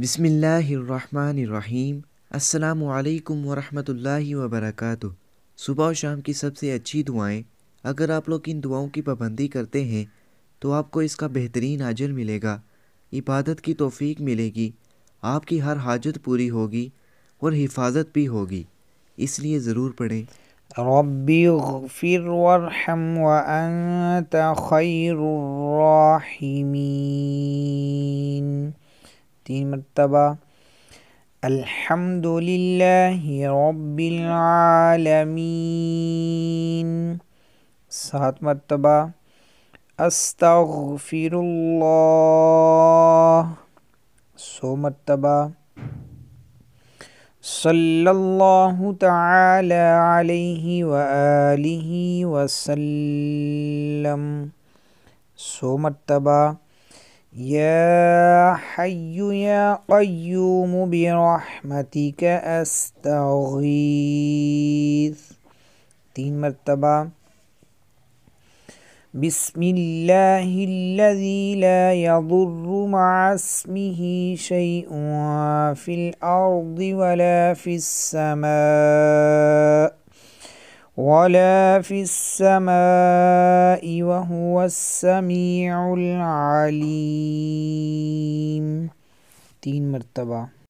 بسم اللہ الرحمن الرحیم السلام علیکم ورحمۃ اللہ وبرکاتہ صبح و شام کی سب سے اچھی دعائیں اگر آپ لوگ ان دعاؤں کی پابندی کرتے ہیں تو آپ کو اس کا بہترین اجر ملے گا عبادت کی توفیق ملے گی آپ کی ہر حاجت پوری ہوگی اور حفاظت بھی ہوگی اس لیے ضرور پڑھیں ربی وانت خیر تین مرتبہ الحمد لله رب العالمين سات मरतबा أستغفر الله سو मरतबा صلى الله تعالى عليه وآله وسلم سو مرتبہ يا حي يا قيوم برحمتك استغيث تين مرتبة بسم الله الذي لا يضر مع اسمه شيء في الأرض ولا في السماء ولا في السماء وهو السميع العليم تین مرتبہ